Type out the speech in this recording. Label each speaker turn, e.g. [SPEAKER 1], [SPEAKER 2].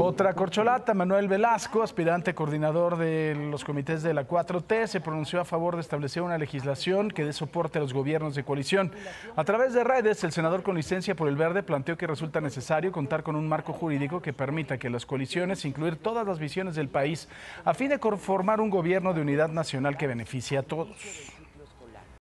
[SPEAKER 1] Otra corcholata, Manuel Velasco, aspirante coordinador de los comités de la 4T, se pronunció a favor de establecer una legislación que dé soporte a los gobiernos de coalición. A través de redes, el senador con licencia por el Verde planteó que resulta necesario contar con un marco jurídico que permita que las coaliciones incluir todas las visiones del país a fin de conformar un gobierno de unidad nacional que beneficie a todos.